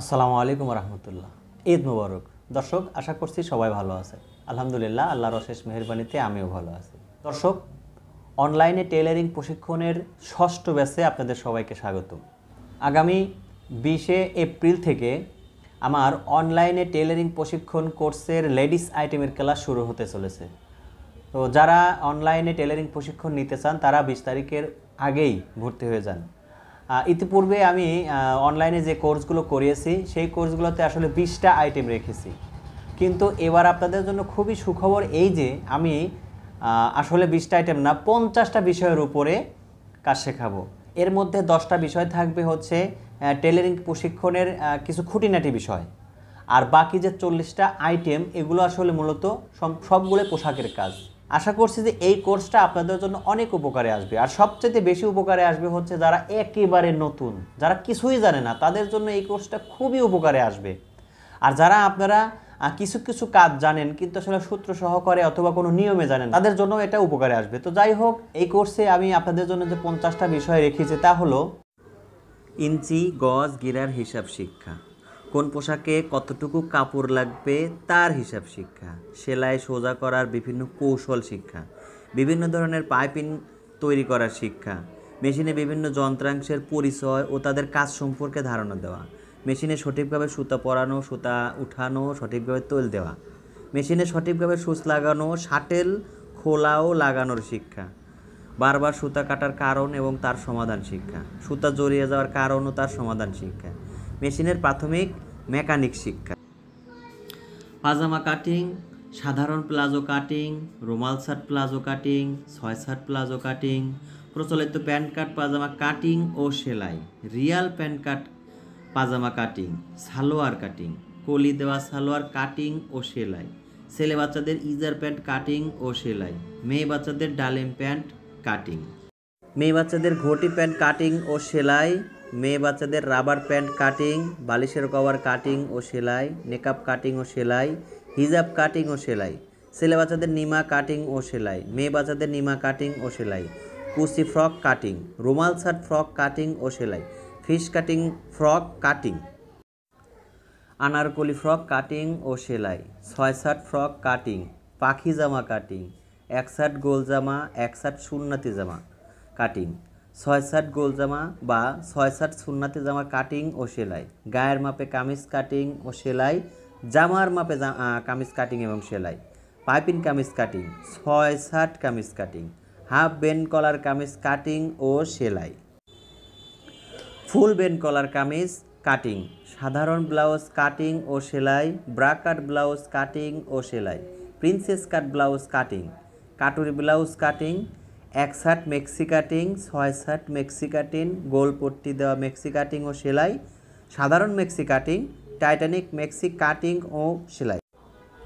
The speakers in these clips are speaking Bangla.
আসসালামু আলাইকুম রহমতুল্লাহ ঈদ মুবারক দর্শক আশা করছি সবাই ভালো আছে আলহামদুলিল্লাহ আল্লাহর অশেষ মেহরবানিতে আমিও ভালো আছি দর্শক অনলাইনে টেলারিং প্রশিক্ষণের ষষ্ঠ ব্যাসে আপনাদের সবাইকে স্বাগত আগামী বিশে এপ্রিল থেকে আমার অনলাইনে টেলারিং প্রশিক্ষণ কোর্সের লেডিস আইটেমের ক্লাস শুরু হতে চলেছে তো যারা অনলাইনে টেলারিং প্রশিক্ষণ নিতে চান তারা বিশ তারিখের আগেই ভর্তি হয়ে যান ইতিপূর্বে আমি অনলাইনে যে কোর্সগুলো করিয়েছি সেই কোর্সগুলোতে আসলে বিশটা আইটেম রেখেছি কিন্তু এবার আপনাদের জন্য খুবই সুখবর এই যে আমি আসলে বিশটা আইটেম না পঞ্চাশটা বিষয়ের উপরে কাজ শেখাবো এর মধ্যে দশটা বিষয় থাকবে হচ্ছে টেলারিং প্রশিক্ষণের কিছু খুঁটিনাটি বিষয় আর বাকি যে চল্লিশটা আইটেম এগুলো আসলে মূলত সবগুলো পোশাকের কাজ আশা করছি যে এই কোর্সটা আপনাদের জন্য অনেক উপকারে আসবে আর সবচেয়ে বেশি উপকারে আসবে হচ্ছে যারা একেবারে নতুন যারা কিছুই জানে না তাদের জন্য এই কোর্সটা খুবই উপকারে আসবে আর যারা আপনারা কিছু কিছু কাজ জানেন কিন্তু আসলে সূত্র সহকারে অথবা কোনো নিয়মে জানেন তাদের জন্য এটা উপকারে আসবে তো যাই হোক এই কোর্সে আমি আপনাদের জন্য যে পঞ্চাশটা বিষয় রেখেছি তা হলো ইঞ্চি গজ গিরার হিসাব শিক্ষা কোন পোশাকে কতটুকু কাপড় লাগবে তার হিসাব শিক্ষা সেলাই সোজা করার বিভিন্ন কৌশল শিক্ষা বিভিন্ন ধরনের পাইপিং তৈরি করার শিক্ষা মেশিনে বিভিন্ন যন্ত্রাংশের পরিচয় ও তাদের কাজ সম্পর্কে ধারণা দেওয়া মেশিনে সঠিকভাবে সুতা পরানো সুতা উঠানো সঠিকভাবে তৈল দেওয়া মেশিনে সঠিকভাবে সুচ লাগানো শাটেল খোলাও লাগানোর শিক্ষা বারবার সুতা কাটার কারণ এবং তার সমাধান শিক্ষা সুতা জড়িয়ে যাওয়ার কারণ ও তার সমাধান শিক্ষা মেশিনের প্রাথমিক মেকানিক শিক্ষা পাজামা কাটিং সাধারণ প্লাজো কাটিং রুমাল শার্ট প্লাজো কাটিং ছয় শার্ট প্লাজো কাটিং প্রচলিত প্যান্ট কাট পাজামা কাটিং ও সেলাই রিয়াল প্যান্ট কাট পাজামা কাটিং সালোয়ার কাটিং কলি দেওয়া সালোয়ার কাটিং ও সেলাই ছেলে বাচ্চাদের ইজার প্যান্ট কাটিং ও সেলাই মেয়ে বাচ্চাদের ডালেম প্যান্ট কাটিং মেয়ে বাচ্চাদের ঘটি প্যান্ট কাটিং ও সেলাই মেয়ে বাচ্চাদের রাবার প্যান্ট কাটিং বালিশের কভার কাটিং ও সেলাই নেকাপ কাটিং ও সেলাই হিজাব কাটিং ও সেলাই ছেলে বাচ্চাদের নিমা কাটিং ও সেলাই মেয়ে বাচ্চাদের নিমা কাটিং ও সেলাই কুসি ফ্রক কাটিং রুমাল শার্ট ফ্রক কাটিং ও সেলাই fish cutting frock cutting Anarkali frock cutting ও সেলাই ছয় শার্ট ফ্রক কাটিং পাখি জামা কাটিং এক শার্ট গোল জামা এক শার্ট সুন্নাতি জামা কাটিং ছয় সাত গোল জামা বা ছয় সাত সুন্নাতে জামা কাটিং ও সেলাই গায়ের মাপে কামিজ কাটিং ও সেলাই জামার মাপে কামিজ কাটিং এবং সেলাই পাইপিন কামিজ কাটিং ছয় সাত কামিজ কাটিং হাফ বেন কলার কামিজ কাটিং ও সেলাই ফুল বেন কলার কামিজ কাটিং সাধারণ ব্লাউজ কাটিং ও সেলাই ব্রা কাট ব্লাউজ কাটিং ও সেলাই প্রিন্সেস কাট ব্লাউজ কাটিং কাটুরি ব্লাউজ কাটিং এক শার্ট মেক্সিকাটিং ছয় শার্ট মেক্সি কাটিং গোল পট্টি দেওয়া মেক্সিকাটিং ও সেলাই সাধারণ মেক্সিকাটিং টাইটানিক মেক্সিকাটিং ও সেলাই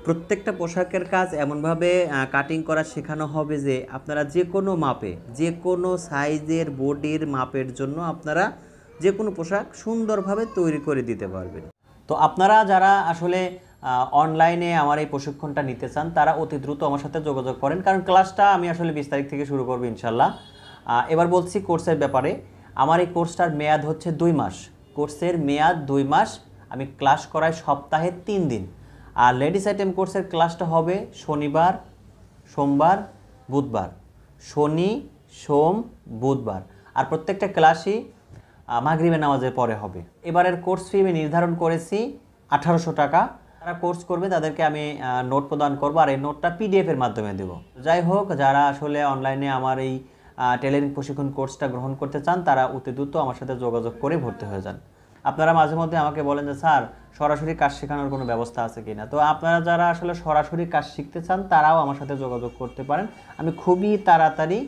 প্রত্যেকটা পোশাকের কাজ এমনভাবে কাটিং করা শেখানো হবে যে আপনারা যে কোনো মাপে যে কোনো সাইজের বডির মাপের জন্য আপনারা যে কোনো পোশাক সুন্দরভাবে তৈরি করে দিতে পারবেন তো আপনারা যারা আসলে অনলাইনে আমার এই প্রশিক্ষণটা নিতে চান তারা অতি দ্রুত আমার সাথে যোগাযোগ করেন কারণ ক্লাসটা আমি আসলে বিশ তারিখ থেকে শুরু করবো ইনশাল্লাহ এবার বলছি কোর্সের ব্যাপারে আমার এই কোর্সটার মেয়াদ হচ্ছে দুই মাস কোর্সের মেয়াদ দুই মাস আমি ক্লাস করাই সপ্তাহে তিন দিন আর লেডিস আইটেম কোর্সের ক্লাসটা হবে শনিবার সোমবার বুধবার শনি সোম বুধবার আর প্রত্যেকটা ক্লাসই মাগরিবে নামাজের পরে হবে এবারের কোর্স ফি আমি নির্ধারণ করেছি আঠারোশো টাকা যারা কোর্স করবে তাদেরকে আমি নোট প্রদান করব আর এই নোটটা পিডিএফের মাধ্যমে দেবো যাই হোক যারা আসলে অনলাইনে আমার এই টেলারিং প্রশিক্ষণ কোর্সটা গ্রহণ করতে চান তারা অতি দ্রুত আমার সাথে যোগাযোগ করে ভর্তি হয়ে যান আপনারা মাঝে মধ্যে আমাকে বলেন যে স্যার সরাসরি কাজ শেখানোর কোনো ব্যবস্থা আছে কি না তো আপনারা যারা আসলে সরাসরি কাজ শিখতে চান তারাও আমার সাথে যোগাযোগ করতে পারেন আমি খুবই তাড়াতাড়ি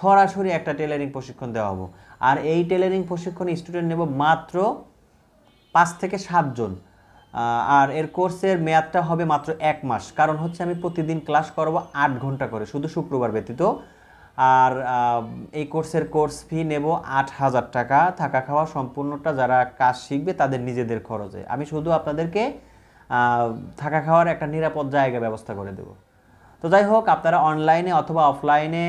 সরাসরি একটা টেলারিং প্রশিক্ষণ দেওয়া হবো আর এই টেলারিং প্রশিক্ষণ স্টুডেন্ট নেব মাত্র পাঁচ থেকে সাতজন আর এর কোর্সের মেয়াদটা হবে মাত্র এক মাস কারণ হচ্ছে আমি প্রতিদিন ক্লাস করব আট ঘন্টা করে শুধু শুক্রবার ব্যতীত আর এই কোর্সের কোর্স ফি নেব আট হাজার টাকা থাকা খাওয়া সম্পূর্ণটা যারা কাজ শিখবে তাদের নিজেদের খরচে আমি শুধু আপনাদেরকে থাকা খাওয়ার একটা নিরাপদ জায়গা ব্যবস্থা করে দেব তো যাই হোক আপনারা অনলাইনে অথবা অফলাইনে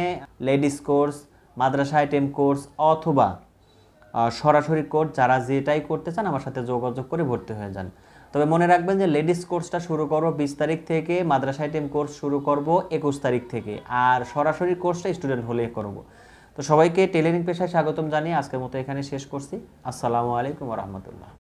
লেডিস কোর্স মাদ্রাসা আইটেম কোর্স অথবা সরাসরি কোর্স যারা যেটাই করতে চান আমার সাথে যোগাযোগ করে ভর্তি হয়ে যান তবে মনে রাখবেন যে লেডিস কোর্সটা শুরু করব বিশ তারিখ থেকে মাদ্রাসা আইটেম কোর্স শুরু করব একুশ তারিখ থেকে আর সরাসরি কোর্সটা স্টুডেন্ট হলে করব তো সবাইকে টেলারিং পেশায় স্বাগতম জানিয়ে আজকের মতো এখানে শেষ করছি আসসালামু আলাইকুম রহমতুল্লাহ